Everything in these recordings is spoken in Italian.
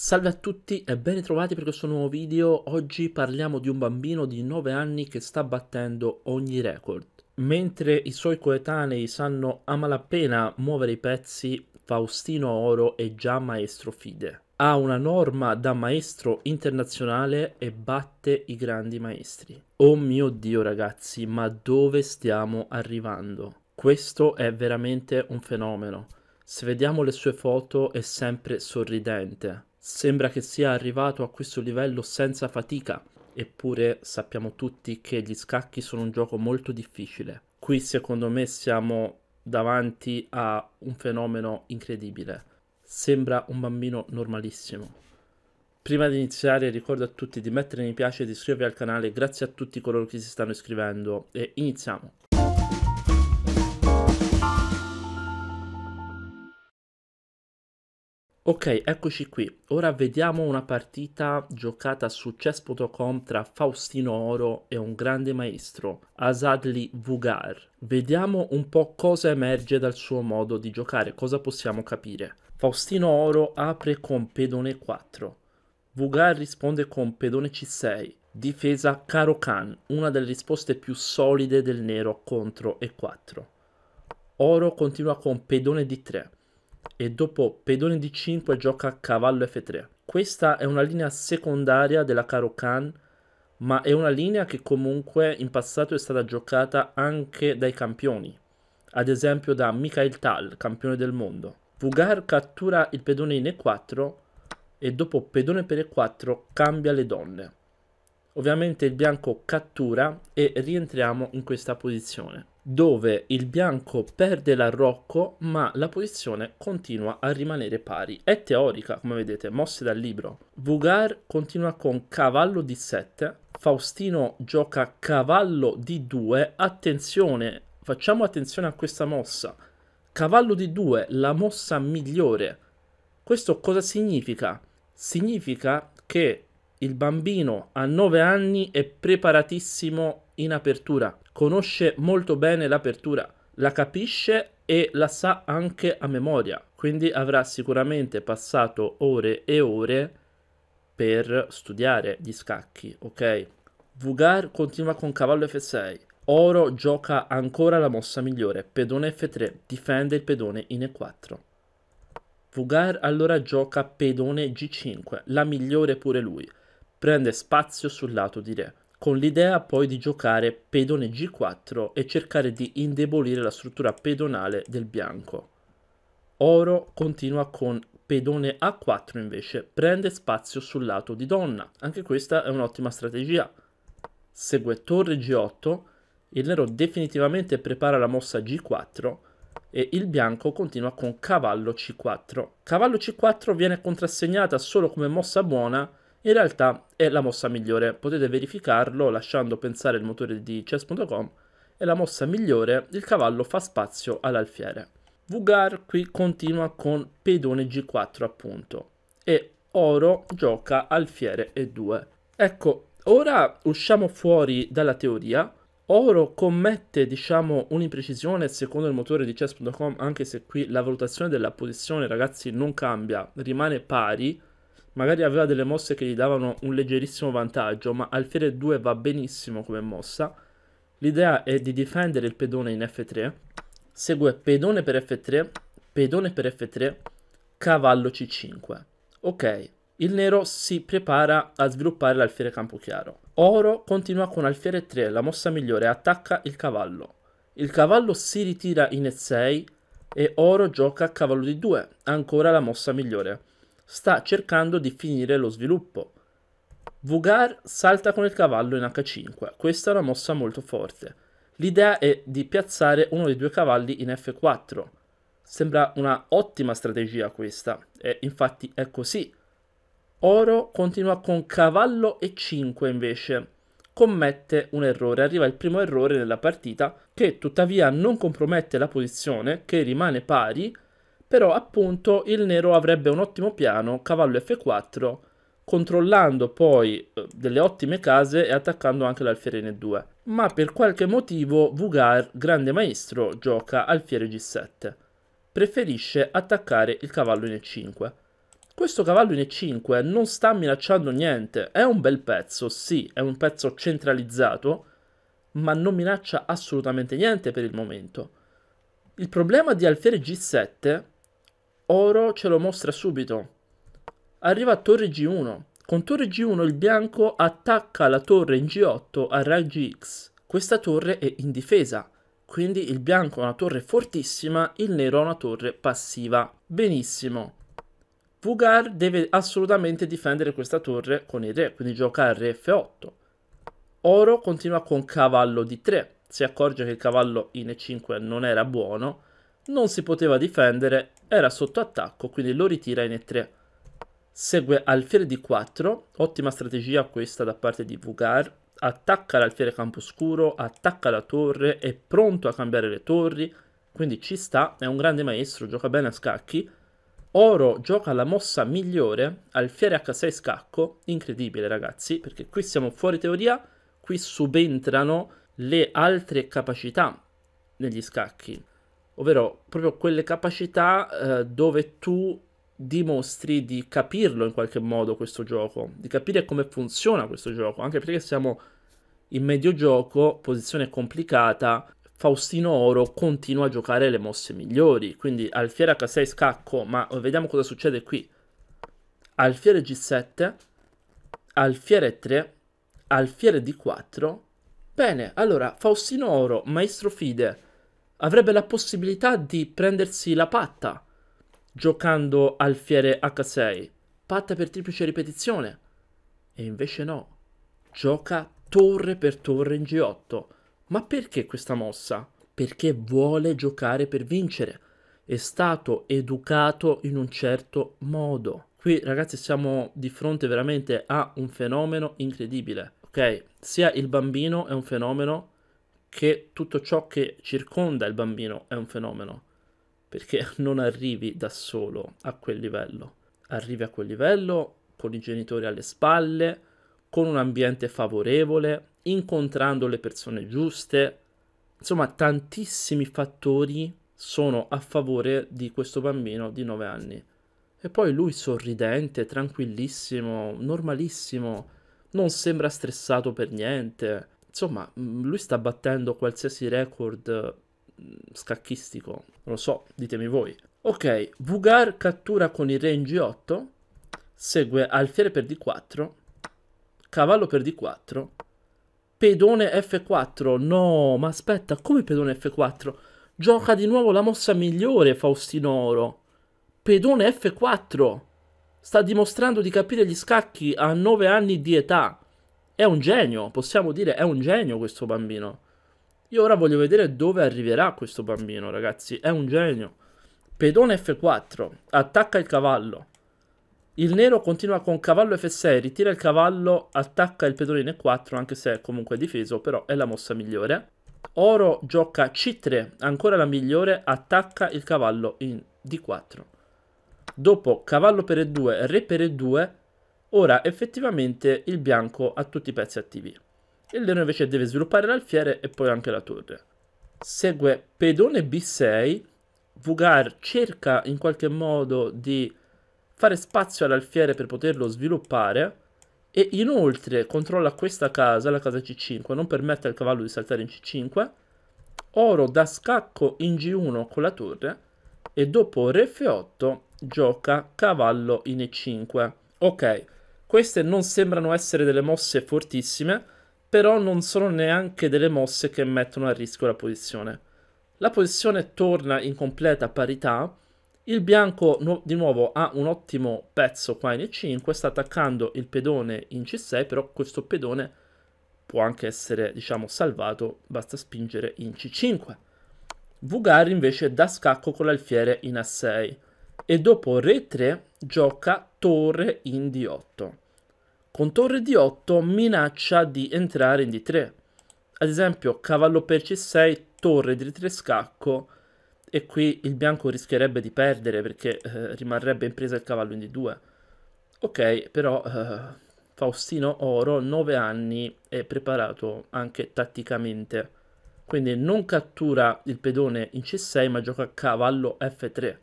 Salve a tutti e ben ritrovati per questo nuovo video. Oggi parliamo di un bambino di 9 anni che sta battendo ogni record. Mentre i suoi coetanei sanno a malapena muovere i pezzi, Faustino Oro è già maestro FIDE. Ha una norma da maestro internazionale e batte i grandi maestri. Oh mio Dio ragazzi, ma dove stiamo arrivando? Questo è veramente un fenomeno. Se vediamo le sue foto è sempre sorridente Sembra che sia arrivato a questo livello senza fatica, eppure sappiamo tutti che gli scacchi sono un gioco molto difficile. Qui secondo me siamo davanti a un fenomeno incredibile. Sembra un bambino normalissimo. Prima di iniziare ricordo a tutti di mettere mi piace e di iscrivervi al canale, grazie a tutti coloro che si stanno iscrivendo e iniziamo! Ok, eccoci qui. Ora vediamo una partita giocata su chess.com tra Faustino Oro e un grande maestro, Asadli Vugar. Vediamo un po' cosa emerge dal suo modo di giocare, cosa possiamo capire. Faustino Oro apre con pedone 4. Vugar risponde con pedone c6, difesa caro Khan, una delle risposte più solide del nero contro e4. Oro continua con pedone d3 e dopo pedone d5 gioca cavallo f3. Questa è una linea secondaria della Karo Khan, ma è una linea che comunque in passato è stata giocata anche dai campioni, ad esempio da Mikhail Tal, campione del mondo. Vugar cattura il pedone in e4 e dopo pedone per e4 cambia le donne. Ovviamente il bianco cattura e rientriamo in questa posizione dove il bianco perde l'arrocco ma la posizione continua a rimanere pari. È teorica, come vedete, mosse dal libro. Vugar continua con cavallo di 7, Faustino gioca cavallo di 2, attenzione, facciamo attenzione a questa mossa. Cavallo di 2, la mossa migliore. Questo cosa significa? Significa che il bambino a 9 anni è preparatissimo in apertura conosce molto bene l'apertura, la capisce e la sa anche a memoria, quindi avrà sicuramente passato ore e ore per studiare gli scacchi, ok? Vugar continua con cavallo F6, Oro gioca ancora la mossa migliore, pedone F3, difende il pedone in E4. Vugar allora gioca pedone G5, la migliore pure lui, prende spazio sul lato di re con l'idea poi di giocare pedone g4 e cercare di indebolire la struttura pedonale del bianco. Oro continua con pedone a4 invece, prende spazio sul lato di donna, anche questa è un'ottima strategia. Segue torre g8, il nero definitivamente prepara la mossa g4 e il bianco continua con cavallo c4. Cavallo c4 viene contrassegnata solo come mossa buona in realtà è la mossa migliore. Potete verificarlo lasciando pensare il motore di chess.com è la mossa migliore, il cavallo fa spazio all'alfiere. Vugar qui continua con pedone g4 appunto e oro gioca alfiere e2. Ecco, ora usciamo fuori dalla teoria. Oro commette, diciamo, un'imprecisione secondo il motore di chess.com, anche se qui la valutazione della posizione, ragazzi, non cambia, rimane pari, Magari aveva delle mosse che gli davano un leggerissimo vantaggio, ma alfiere 2 va benissimo come mossa. L'idea è di difendere il pedone in F3. Segue pedone per F3, pedone per F3, cavallo C5. Ok, il nero si prepara a sviluppare l'alfiere campo chiaro. Oro continua con alfiere 3, la mossa migliore, attacca il cavallo. Il cavallo si ritira in E6 e Oro gioca a cavallo di 2, ancora la mossa migliore sta cercando di finire lo sviluppo. Vugar salta con il cavallo in H5, questa è una mossa molto forte. L'idea è di piazzare uno dei due cavalli in F4. Sembra una ottima strategia questa, e infatti è così. Oro continua con cavallo E5 invece. Commette un errore, arriva il primo errore nella partita, che tuttavia non compromette la posizione, che rimane pari, però appunto il nero avrebbe un ottimo piano, cavallo f4, controllando poi eh, delle ottime case e attaccando anche l'alfiere in 2 Ma per qualche motivo Vugar, grande maestro, gioca alfiere g7. Preferisce attaccare il cavallo in e5. Questo cavallo in e5 non sta minacciando niente, è un bel pezzo, sì, è un pezzo centralizzato, ma non minaccia assolutamente niente per il momento. Il problema di alfiere g7 oro ce lo mostra subito. Arriva a torre G1. Con torre G1 il bianco attacca la torre in G8 a raggio X. Questa torre è in difesa, quindi il bianco ha una torre fortissima, il nero ha una torre passiva. Benissimo. Vugar deve assolutamente difendere questa torre con il re, quindi gioca al re F8. Oro continua con cavallo D3, si accorge che il cavallo in E5 non era buono, non si poteva difendere era sotto attacco, quindi lo ritira in E3. Segue alfiere D4, ottima strategia questa da parte di Vugar, attacca l'alfiere Camposcuro, attacca la torre, è pronto a cambiare le torri, quindi ci sta, è un grande maestro, gioca bene a scacchi. Oro gioca la mossa migliore, alfiere H6 scacco, incredibile ragazzi, perché qui siamo fuori teoria, qui subentrano le altre capacità negli scacchi ovvero proprio quelle capacità eh, dove tu dimostri di capirlo in qualche modo questo gioco, di capire come funziona questo gioco, anche perché siamo in medio gioco, posizione complicata, Faustino Oro continua a giocare le mosse migliori, quindi alfiere H6 scacco, ma vediamo cosa succede qui. Alfiere G7, alfiere 3, alfiere D4. Bene, allora Faustino Oro, maestro Fide, avrebbe la possibilità di prendersi la patta giocando al fiere H6, patta per triplice ripetizione. E invece no, gioca torre per torre in G8. Ma perché questa mossa? Perché vuole giocare per vincere. È stato educato in un certo modo. Qui ragazzi siamo di fronte veramente a un fenomeno incredibile. Ok, sia il bambino è un fenomeno che tutto ciò che circonda il bambino è un fenomeno, perché non arrivi da solo a quel livello. Arrivi a quel livello con i genitori alle spalle, con un ambiente favorevole, incontrando le persone giuste. Insomma, tantissimi fattori sono a favore di questo bambino di 9 anni. E poi lui sorridente, tranquillissimo, normalissimo, non sembra stressato per niente insomma, mm, lui sta battendo qualsiasi record mm, scacchistico. Non lo so, ditemi voi. Ok, Vugar cattura con il re in G8, segue alfiere per D4, cavallo per D4, pedone F4. No, ma aspetta, come pedone F4? Gioca di nuovo la mossa migliore Faustino Oro. Pedone F4. Sta dimostrando di capire gli scacchi a 9 anni di età. È un genio, possiamo dire, è un genio questo bambino. Io ora voglio vedere dove arriverà questo bambino, ragazzi. È un genio. Pedone F4, attacca il cavallo. Il nero continua con cavallo F6, ritira il cavallo, attacca il pedone in E4, anche se è comunque difeso, però è la mossa migliore. Oro gioca C3, ancora la migliore, attacca il cavallo in D4. Dopo cavallo per E2, re per E2, Ora effettivamente il bianco ha tutti i pezzi attivi. Il nero invece deve sviluppare l'alfiere e poi anche la torre. Segue pedone b6, Vugar cerca in qualche modo di fare spazio all'alfiere per poterlo sviluppare e inoltre controlla questa casa, la casa c5, non permette al cavallo di saltare in c5, oro da scacco in g1 con la torre e dopo re f8 gioca cavallo in e5. Ok, queste non sembrano essere delle mosse fortissime, però non sono neanche delle mosse che mettono a rischio la posizione. La posizione torna in completa parità, il bianco no, di nuovo ha un ottimo pezzo qua in E5, sta attaccando il pedone in C6, però questo pedone può anche essere, diciamo, salvato, basta spingere in C5. Vugar invece dà scacco con l'alfiere in A6 e dopo Re3 gioca torre in D8. Con torre D8 minaccia di entrare in D3. Ad esempio, cavallo per C6, torre di D3 scacco, e qui il bianco rischierebbe di perdere perché eh, rimarrebbe in presa il cavallo in D2. Ok, però eh, Faustino Oro, 9 anni, è preparato anche tatticamente. Quindi non cattura il pedone in C6 ma gioca cavallo F3,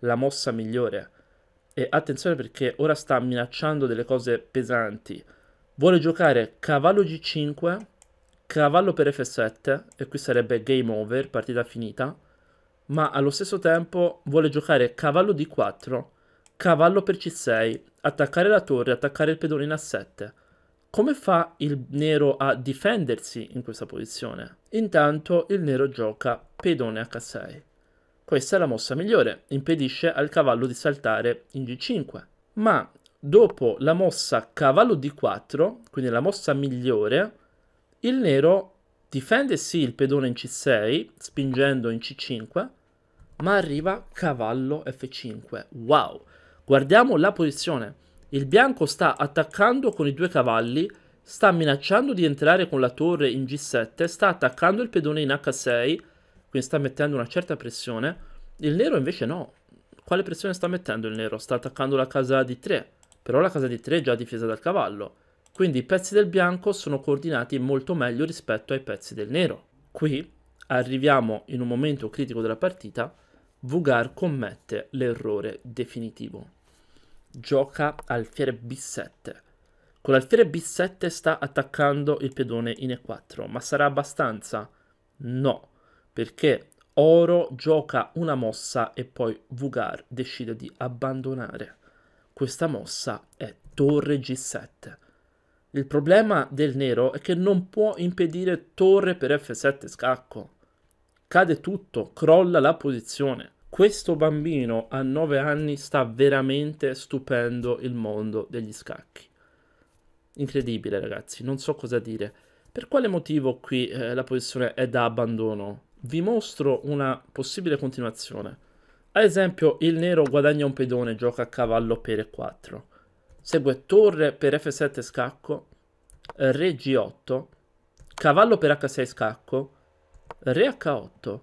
la mossa migliore. E attenzione perché ora sta minacciando delle cose pesanti. Vuole giocare cavallo g5, cavallo per f7, e qui sarebbe game over, partita finita. Ma allo stesso tempo vuole giocare cavallo d4, cavallo per c6, attaccare la torre, attaccare il pedone in a7. Come fa il nero a difendersi in questa posizione? Intanto il nero gioca pedone h6. Questa è la mossa migliore, impedisce al cavallo di saltare in g5. Ma dopo la mossa cavallo d4, quindi la mossa migliore, il nero difende sì il pedone in c6, spingendo in c5, ma arriva cavallo f5. Wow! Guardiamo la posizione. Il bianco sta attaccando con i due cavalli, sta minacciando di entrare con la torre in g7, sta attaccando il pedone in h6, quindi sta mettendo una certa pressione. Il nero invece no. Quale pressione sta mettendo il nero? Sta attaccando la casa di 3, però la casa di 3 è già difesa dal cavallo. Quindi i pezzi del bianco sono coordinati molto meglio rispetto ai pezzi del nero. Qui arriviamo in un momento critico della partita, Vugar commette l'errore definitivo. Gioca alfiere B7. Con l'alfiere B7 sta attaccando il pedone in E4, ma sarà abbastanza? No perché Oro gioca una mossa e poi Vugar decide di abbandonare. Questa mossa è torre G7. Il problema del nero è che non può impedire torre per F7 scacco. Cade tutto, crolla la posizione. Questo bambino a 9 anni sta veramente stupendo il mondo degli scacchi. Incredibile ragazzi, non so cosa dire. Per quale motivo qui eh, la posizione è da abbandono? vi mostro una possibile continuazione. Ad esempio, il nero guadagna un pedone, gioca a cavallo per E4. Segue torre per F7 scacco, re G8, cavallo per H6 scacco, re H8,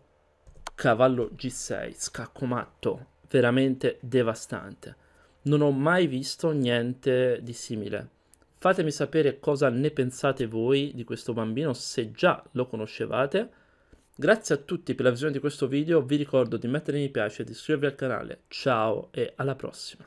cavallo G6, scacco matto, veramente devastante. Non ho mai visto niente di simile. Fatemi sapere cosa ne pensate voi di questo bambino, se già lo conoscevate Grazie a tutti per la visione di questo video, vi ricordo di mettere mi piace e di iscrivervi al canale. Ciao e alla prossima!